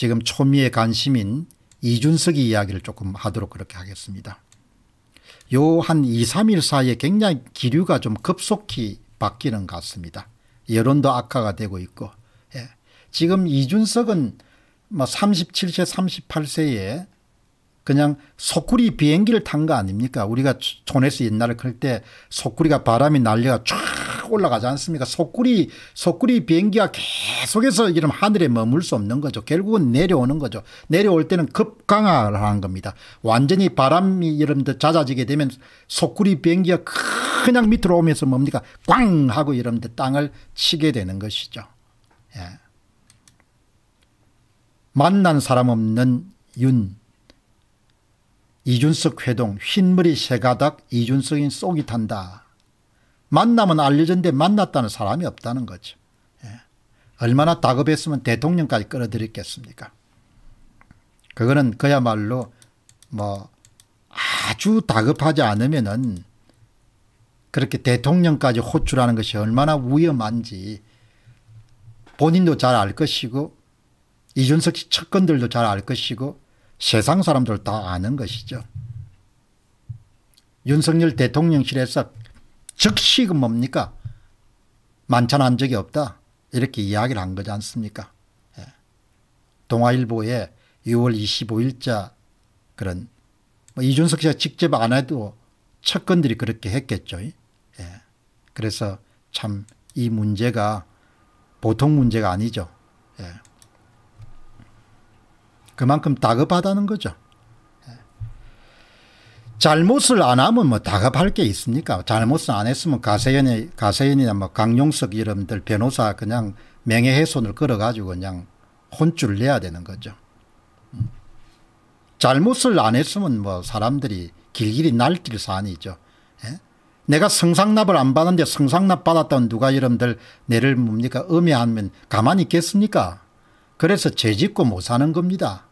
지금 초미의 관심인 이준석이 이야기를 조금 하도록 그렇게 하겠습니다. 요 한 2, 3일 사이에 굉장히 기류가 좀 급속히 바뀌는 것 같습니다. 여론도 악화가 되고 있고 예. 지금 이준석은 뭐 37세 38세에 그냥 소쿠리 비행기를 탄 거 아닙니까 우리가 촌에서 옛날에 클때 소쿠리가 바람이 날려가 쫙확 올라가지 않습니까? 속구리, 속구리 비행기가 계속해서 이런 하늘에 머물 수 없는 거죠. 결국은 내려오는 거죠. 내려올 때는 급강하를 하는 겁니다. 완전히 바람이 여러분들 잦아지게 되면 속구리 비행기가 그냥 밑으로 오면서 뭡니까? 꽝! 하고 여러분들 땅을 치게 되는 것이죠. 예. 만난 사람 없는 윤. 이준석 회동 흰머리 새가닥 이준석인 쏘이 탄다. 만남은 알려졌는데 만났다는 사람이 없다는 거죠. 예. 얼마나 다급했으면 대통령까지 끌어들였겠습니까? 그거는 그야말로 뭐 아주 다급하지 않으면은 그렇게 대통령까지 호출하는 것이 얼마나 위험한지 본인도 잘 알 것이고 이준석 씨 측근들도 잘 알 것이고 세상 사람들 다 아는 것이죠. 윤석열 대통령실에서 즉식은 그 뭡니까? 만찬한 적이 없다. 이렇게 이야기를 한 거지 않습니까? 예. 동아일보에 6월 25일자 그런 뭐 이준석 씨가 직접 안 해도 측근들이 그렇게 했겠죠. 예. 그래서 참 이 문제가 보통 문제가 아니죠. 예. 그만큼 다급하다는 거죠. 잘못을 안 하면 뭐 다급할 게 있습니까? 잘못을 안 했으면 가세연이, 가세연이나 뭐 강용석 이름들 변호사 그냥 명예훼손을 걸어가지고 그냥 혼쭐 내야 되는 거죠. 음. 잘못을 안 했으면 뭐 사람들이 길길이 날뛸 사안이죠. 예? 내가 성상납을 안 받았는데 성상납 받았던 누가 이름들 내를 뭡니까? 음해하면 가만히 있겠습니까? 그래서 죄 짓고 못 사는 겁니다.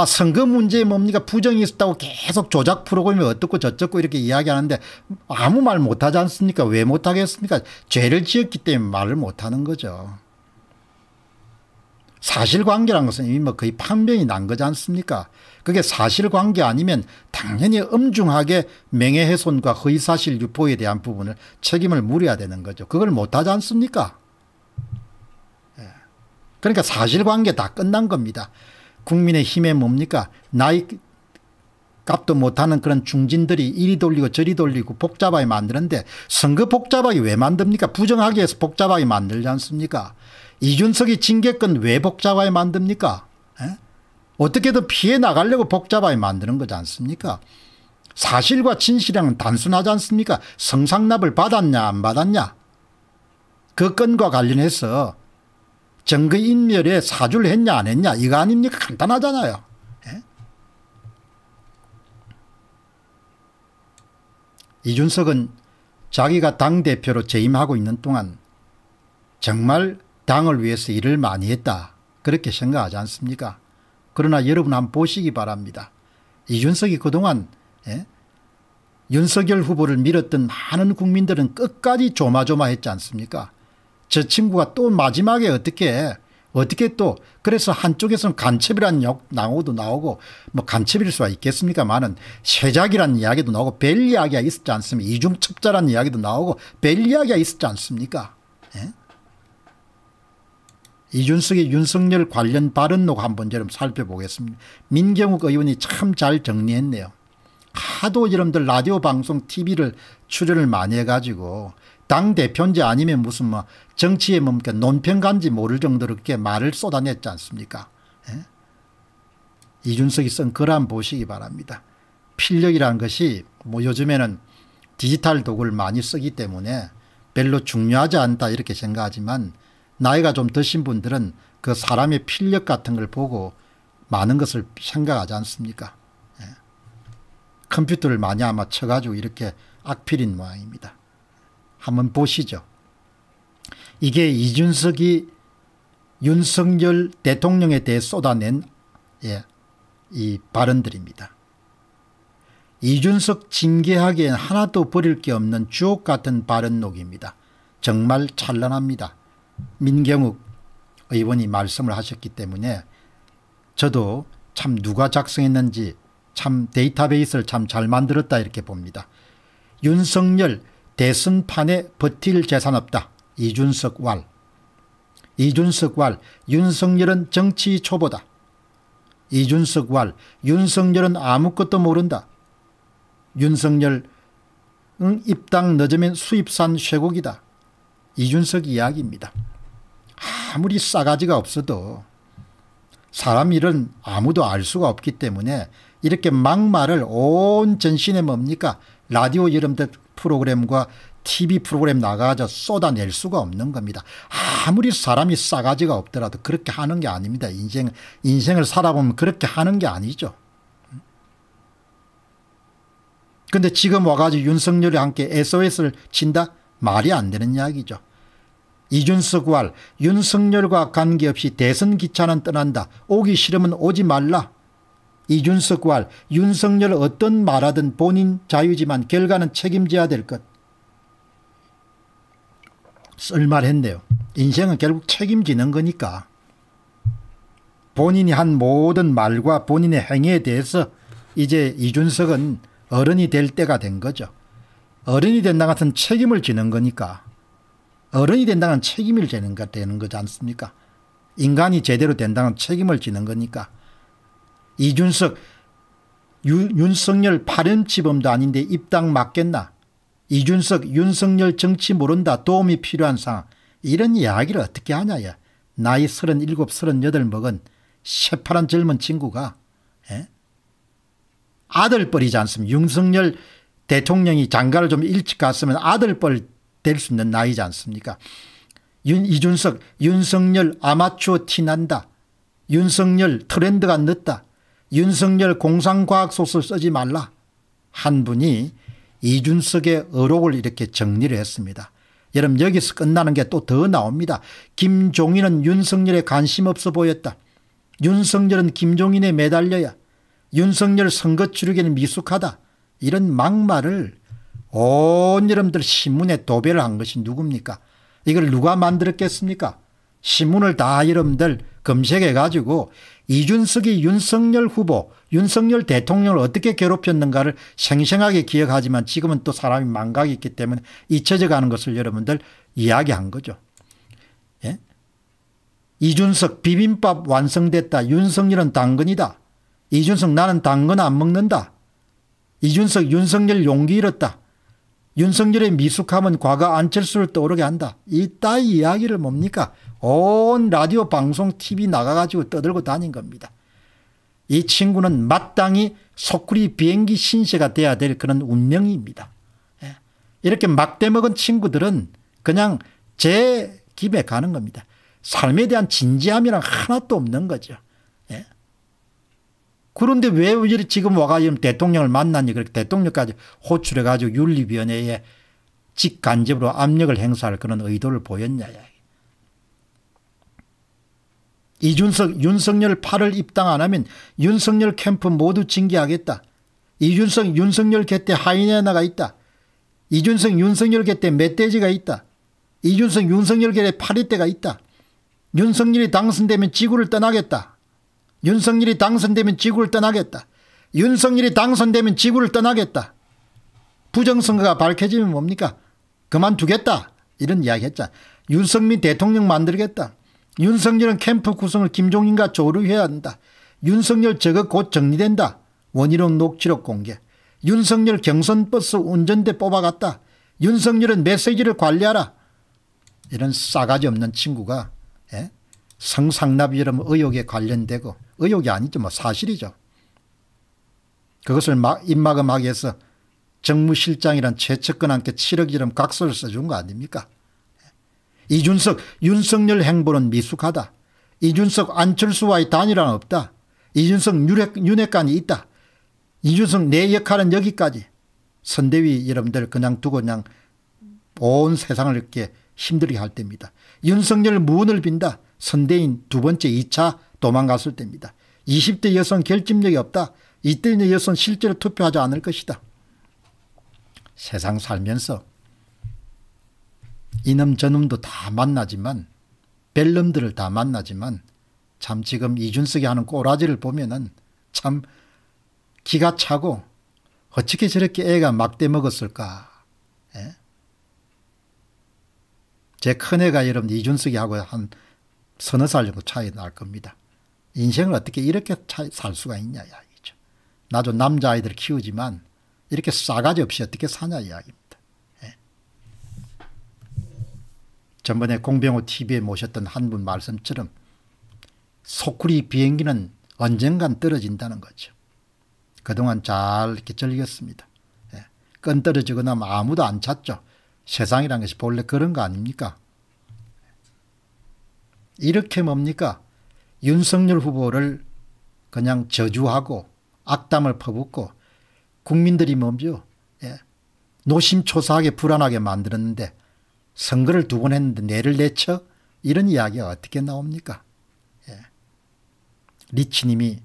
아, 선거 문제에 뭡니까 부정이 있었다고 계속 조작 프로그램이 어떻고 저쩌고 이렇게 이야기하는데 아무 말 못하지 않습니까? 왜 못하겠습니까? 죄를 지었기 때문에 말을 못하는 거죠. 사실관계란 것은 이미 뭐 거의 판명이 난 거지 않습니까? 그게 사실관계 아니면 당연히 엄중하게 명예훼손과 허위사실 유포에 대한 부분을 책임을 물어야 되는 거죠. 그걸 못하지 않습니까? 예. 그러니까 사실관계 다 끝난 겁니다. 국민의 힘에 뭡니까 나이 값도 못하는 그런 중진들이 이리 돌리고 저리 돌리고 복잡하게 만드는데 선거 복잡하게 왜 만듭니까 부정하게 해서 복잡하게 만들지 않습니까 이준석이 징계권 왜 복잡하게 만듭니까 에? 어떻게든 피해 나가려고 복잡하게 만드는 거지 않습니까 사실과 진실이랑은 단순하지 않습니까? 성상납을 받았냐 안 받았냐 그 건과 관련해서 정거인멸에 사주를 했냐 안 했냐 이거 아닙니까 간단하잖아요. 예? 이준석은 자기가 당대표로 재임하고 있는 동안 정말 당을 위해서 일을 많이 했다 그렇게 생각하지 않습니까 그러나 여러분 한번 보시기 바랍니다. 이준석이 그동안 예? 윤석열 후보를 밀었던 많은 국민들은 끝까지 조마조마했지 않습니까 저 친구가 또 마지막에 어떻게 어떻게 또 그래서 한쪽에서는 간첩이라는 용어도 나오고 뭐 간첩일 수가 있겠습니까많은 세작이라는 이야기도 나오고 벨 이야기가 있었지 않습니까 이중첩자라는 이야기도 나오고 벨 이야기가 있었지 않습니까 예? 이준석의 윤석열 관련 발언록 한번 좀 살펴보겠습니다. 민경욱 의원이 참 잘 정리했네요. 하도 여러분들 라디오 방송 TV를 출연을 많이 해가지고 당 대표인지 아니면 무슨 뭐 정치에 뭡니까 논평간지 모를 정도로 그렇게 말을 쏟아냈지 않습니까? 예? 이준석이 쓴 글한 보시기 바랍니다. 필력이란 것이 뭐 요즘에는 디지털 도구를 많이 쓰기 때문에 별로 중요하지 않다 이렇게 생각하지만 나이가 좀 드신 분들은 그 사람의 필력 같은 걸 보고 많은 것을 생각하지 않습니까? 예. 컴퓨터를 많이 아마 쳐가지고 이렇게 악필인 모양입니다. 한번 보시죠. 이게 이준석이 윤석열 대통령에 대해 쏟아낸 예, 이 발언들입니다. 이준석 징계하기엔 하나도 버릴 게 없는 주옥 같은 발언록입니다. 정말 찬란합니다. 민경욱 의원이 말씀을 하셨기 때문에 저도 참 누가 작성했는지 참 데이터베이스를 참 잘 만들었다 이렇게 봅니다. 윤석열 대승판에 버틸 재산 없다. 이준석 왈. 이준석 왈 윤석열은 정치 초보다. 이준석 왈 윤석열은 아무것도 모른다. 윤석열 응, 입당 늦으면 수입산 쇠고기다. 이준석 이야기입니다. 아무리 싸가지가 없어도 사람 일은 아무도 알 수가 없기 때문에 이렇게 막말을 온 전신에 뭡니까? 라디오 이름 듯 프로그램과 TV 프로그램 나가서 쏟아낼 수가 없는 겁니다. 아무리 사람이 싸가지가 없더라도 그렇게 하는 게 아닙니다. 인생, 인생을 살아보면 그렇게 하는 게 아니죠. 근데 지금 와가지고 윤석열이 함께 SOS를 친다? 말이 안 되는 이야기죠. 이준석 왈, 윤석열과 관계없이 대선 기차는 떠난다. 오기 싫으면 오지 말라. 이준석과 윤석열 어떤 말하든 본인 자유지만 결과는 책임져야 될 것. 쓸말했네요. 인생은 결국 책임지는 거니까. 본인이 한 모든 말과 본인의 행위에 대해서 이제 이준석은 어른이 될 때가 된 거죠. 어른이 된다 같은 책임을 지는 거니까. 어른이 된다는 책임을 지는 거 되는 거지 않습니까? 인간이 제대로 된다는 책임을 지는 거니까. 이준석 유, 윤석열 파렴치범도 아닌데 입당 맞겠나 이준석 윤석열 정치 모른다 도움이 필요한 상황 이런 이야기를 어떻게 하냐야 나이 37, 38 먹은 새파란 젊은 친구가 에? 예? 아들뻘이지 않습니까 윤석열 대통령이 장가를 좀 일찍 갔으면 아들뻘 될 수 있는 나이지 않습니까 윤, 이준석 윤석열 아마추어 티난다 윤석열 트렌드가 늦다 윤석열 공상과학소설 쓰지 말라 한 분이 이준석의 의록을 이렇게 정리를 했습니다. 여러분 여기서 끝나는 게 또 더 나옵니다. 김종인은 윤석열에 관심 없어 보였다. 윤석열은 김종인에 매달려야 윤석열 선거 추르기는 미숙하다. 이런 막말을 온 여러분들 신문에 도배를 한 것이 누굽니까? 이걸 누가 만들었겠습니까? 신문을 다 여러분들 검색해가지고 이준석이 윤석열 후보 윤석열 대통령을 어떻게 괴롭혔는가를 생생하게 기억하지만 지금은 또 사람이 망각이 있기 때문에 잊혀져가는 것을 여러분들 이야기한 거죠. 예? 이준석 비빔밥 완성됐다. 윤석열은 당근이다. 이준석 나는 당근 안 먹는다. 이준석 윤석열 용기 잃었다. 윤석열의 미숙함은 과거 안철수를 떠오르게 한다. 이 따위 이야기를 뭡니까 온 라디오 방송 TV 나가가지고 떠들고 다닌 겁니다. 이 친구는 마땅히 소쿠리 비행기 신세가 돼야 될 그런 운명입니다. 예. 이렇게 막대먹은 친구들은 그냥 제 김에 가는 겁니다. 삶에 대한 진지함이란 하나도 없는 거죠. 예? 그런데 왜 지금 와가지고 대통령을 만나니 그렇게 대통령까지 호출해가지고 윤리위원회에 직간접으로 압력을 행사할 그런 의도를 보였냐. 이준석, 윤석열 8을 입당 안 하면 윤석열 캠프 모두 징계하겠다. 이준석, 윤석열 곁에 하이네나가 있다. 이준석, 윤석열 곁에 멧돼지가 있다. 이준석, 윤석열 곁에 파리떼가 있다. 윤석열이 당선되면 지구를 떠나겠다. 윤석열이 당선되면 지구를 떠나겠다. 윤석열이 당선되면 지구를 떠나겠다. 부정선거가 밝혀지면 뭡니까? 그만두겠다. 이런 이야기 했자. 윤석민 대통령 만들겠다. 윤석열은 캠프 구성을 김종인과 조류해야 한다. 윤석열 저거 곧 정리된다. 원희룡 녹취록 공개. 윤석열 경선버스 운전대 뽑아갔다. 윤석열은 메시지를 관리하라. 이런 싸가지 없는 친구가 예? 성상납이처 의혹에 관련되고 의혹이 아니죠. 뭐 사실이죠. 그것을 막 입막음하기 해서 정무실장이란 최측근한테 7억이름 각서를 써준 거 아닙니까? 이준석, 윤석열 행보는 미숙하다. 이준석, 안철수와의 단일화는 없다. 이준석, 윤핵, 윤핵관이 있다. 이준석 내 역할은 여기까지. 선대위 여러분들 그냥 두고 그냥 온 세상을 이렇게 힘들게 할 때입니다. 윤석열 무언을 빈다. 선대인 두 번째 2차 도망갔을 때입니다. 20대 여성 결집력이 없다. 이때 여성 실제로 투표하지 않을 것이다. 세상 살면서 이놈 저놈도 다 만나지만 벨놈들을 다 만나지만 참 지금 이준석이 하는 꼬라지를 보면은 참 기가 차고 어떻게 저렇게 애가 막대 먹었을까. 예? 제 큰애가 여러분 이준석이하고 한 서너 살 정도 차이 날 겁니다. 인생을 어떻게 이렇게 차, 살 수가 있냐 이야기죠. 나도 남자아이들 키우지만 이렇게 싸가지 없이 어떻게 사냐 이야기입니다. 전번에 공병호 TV에 모셨던 한 분 말씀처럼 소쿠리 비행기는 언젠간 떨어진다는 거죠. 그동안 잘 이렇게 즐겼습니다. 예. 끈떨어지거나 아무도 안 찾죠. 세상이란 것이 본래 그런 거 아닙니까? 이렇게 뭡니까? 윤석열 후보를 그냥 저주하고 악담을 퍼붓고 국민들이 뭡죠? 예. 노심초사하게 불안하게 만들었는데 선거를 두 번 했는데 내를 내쳐 이런 이야기가 어떻게 나옵니까? 예. 리치님이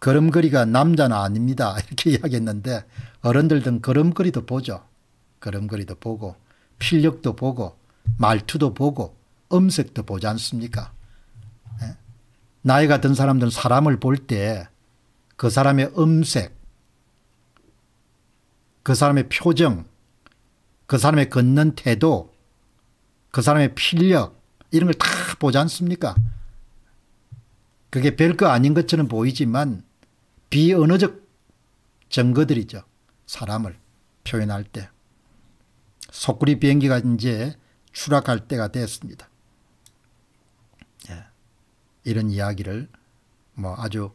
걸음걸이가 남자는 아닙니다. 이렇게 이야기했는데 어른들은 걸음걸이도 보죠. 걸음걸이도 보고 필력도 보고 말투도 보고 음색도 보지 않습니까? 예. 나이가 든 사람들은 사람을 볼 때 그 사람의 음색, 그 사람의 표정, 그 사람의 걷는 태도, 그 사람의 필력 이런 걸 다 보지 않습니까? 그게 별거 아닌 것처럼 보이지만 비언어적 증거들이죠. 사람을 표현할 때. 소구리 비행기가 이제 추락할 때가 됐습니다. 예. 이런 이야기를 뭐 아주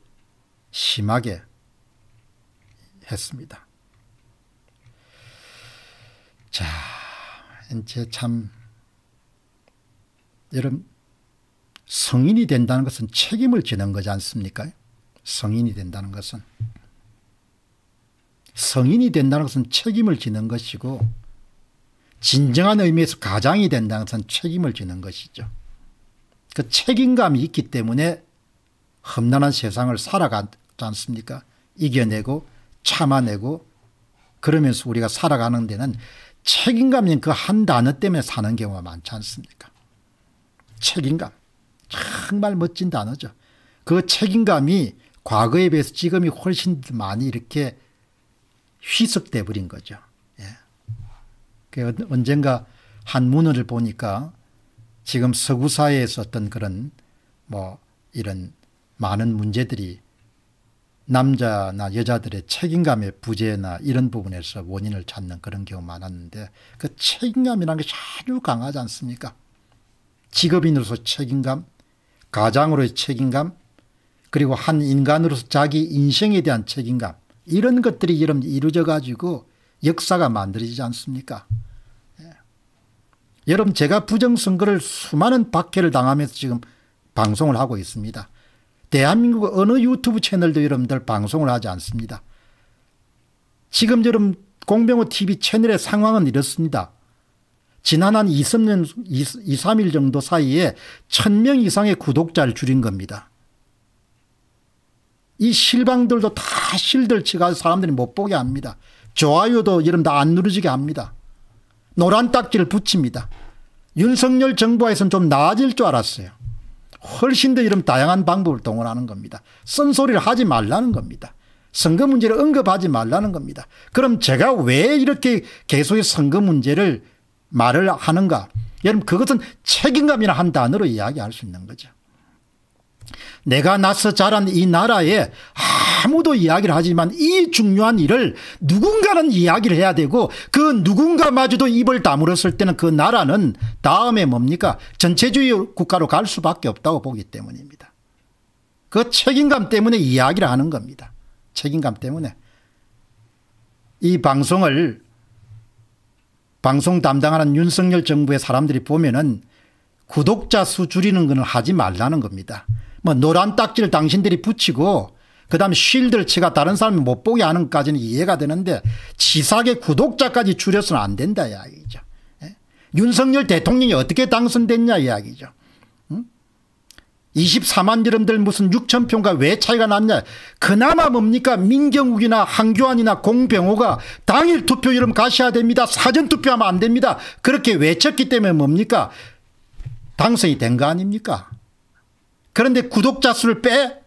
심하게 했습니다. 자, 이제 참 여러분 성인이 된다는 것은 책임을 지는 거지 않습니까? 성인이 된다는 것은 성인이 된다는 것은 책임을 지는 것이고 진정한 의미에서 가장이 된다는 것은 책임을 지는 것이죠. 그 책임감이 있기 때문에 험난한 세상을 살아가지 않습니까? 이겨내고 참아내고 그러면서 우리가 살아가는 데는 책임감인 그 한 단어 때문에 사는 경우가 많지 않습니까? 책임감. 정말 멋진 단어죠. 그 책임감이 과거에 비해서 지금이 훨씬 많이 이렇게 희석돼 버린 거죠. 예. 그 언젠가 한 문헌을 보니까 지금 서구 사회에서 어떤 그런 뭐 이런 많은 문제들이 남자나 여자들의 책임감의 부재나 이런 부분에서 원인을 찾는 그런 경우 많았는데 그 책임감이라는 게 아주 강하지 않습니까? 직업인으로서 책임감, 가장으로의 책임감, 그리고 한 인간으로서 자기 인생에 대한 책임감 이런 것들이 이름 이루어져 가지고 역사가 만들어지지 않습니까? 예. 여러분 제가 부정선거를 수많은 박해를 당하면서 지금 방송을 하고 있습니다. 대한민국 어느 유튜브 채널도 여러분들 방송을 하지 않습니다. 지금 여러분 공병호 TV 채널의 상황은 이렇습니다. 지난 한 2, 3년, 2, 3일 정도 사이에 1000명 이상의 구독자를 줄인 겁니다. 이 실방들도 다 실들치가 사람들이 못 보게 합니다. 좋아요도 여러분 다안 누르지게 합니다. 노란 딱지를 붙입니다. 윤석열 정부에서는 좀 나아질 줄 알았어요. 훨씬 더 이런 다양한 방법을 동원하는 겁니다. 쓴소리를 하지 말라는 겁니다. 선거 문제를 언급하지 말라는 겁니다. 그럼 제가 왜 이렇게 계속 선거 문제를 말을 하는가? 여러분 그것은 책임감이라는 단어로 이야기할 수 있는 거죠. 내가 나서 자란 이 나라에 아무도 이야기를 하지만 이 중요한 일을 누군가는 이야기를 해야 되고 그 누군가마저도 입을 다물었을 때는 그 나라는 다음에 뭡니까 전체주의 국가로 갈 수밖에 없다고 보기 때문입니다. 그 책임감 때문에 이야기를 하는 겁니다. 책임감 때문에. 이 방송을 방송 담당하는 윤석열 정부의 사람들이 보면은 구독자 수 줄이는 거는 하지 말라는 겁니다. 뭐 노란 딱지를 당신들이 붙이고 그다음에 쉴드를 치가 다른 사람이 못 보게 하는까지는 것 이해가 되는데 지사계 구독자까지 줄여서는 안 된다 이야기죠. 예? 윤석열 대통령이 어떻게 당선됐냐 이야기죠. 24만 드럼들 무슨 6천 표가 왜 차이가 났냐. 그나마 뭡니까 민경욱이나 한교안이나 공병호가 당일 투표 이름 가셔야 됩니다. 사전 투표하면 안 됩니다. 그렇게 외쳤기 때문에 뭡니까 당선이 된 거 아닙니까? 그런데 구독자 수를 빼?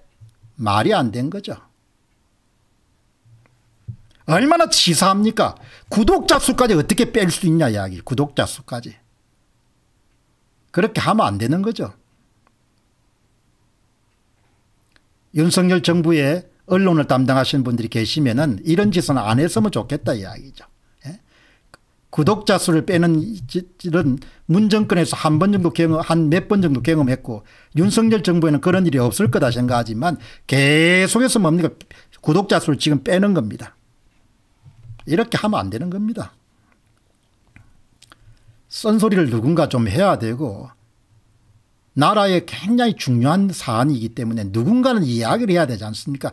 말이 안 된 거죠. 얼마나 치사합니까? 구독자 수까지 어떻게 뺄 수 있냐 이야기 구독자 수까지. 그렇게 하면 안 되는 거죠. 윤석열 정부의 언론을 담당하시는 분들이 계시면 은 이런 짓은 안 했으면 좋겠다 이야기죠. 구독자 수를 빼는 이런 문정권에서 한 번 정도 경험 한 몇 번 정도 경험했고 윤석열 정부에는 그런 일이 없을 거다 생각하지만 계속해서 뭡니까 구독자 수를 지금 빼는 겁니다. 이렇게 하면 안 되는 겁니다. 쓴소리를 누군가 좀 해야 되고 나라의 굉장히 중요한 사안이기 때문에 누군가는 이야기를 해야 되지 않습니까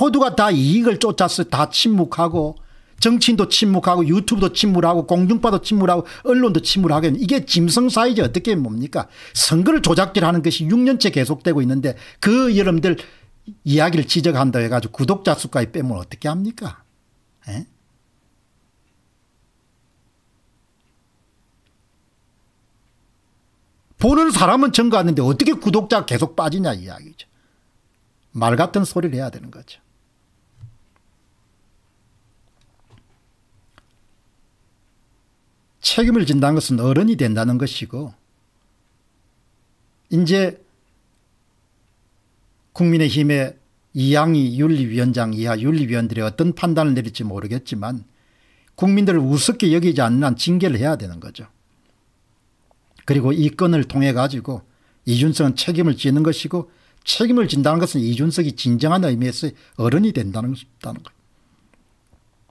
모두가 다 이익을 쫓아서 다 침묵하고 정치인도 침묵하고 유튜브도 침묵하고 공중파도 침묵하고 언론도 침묵하겠는 이게 짐승사이지 어떻게 뭡니까 선거를 조작질하는 것이 6년째 계속되고 있는데 그 여러분들 이야기를 지적한다 해가지고 구독자 수까지 빼면 어떻게 합니까 에? 예? 보는 사람은 증가하는데 어떻게 구독자 가 계속 빠지냐 이야기죠 말 같은 소리를 해야 되는 거죠 책임을 진다는 것은 어른이 된다는 것이고 이제 국민의힘의 이양이 윤리위원장 이하 윤리위원들이 어떤 판단을 내릴지 모르겠지만 국민들을 우습게 여기지 않는 한 징계를 해야 되는 거죠. 그리고 이 건을 통해 가지고 이준석은 책임을 지는 것이고 책임을 진다는 것은 이준석이 진정한 의미에서 어른이 된다는, 것이다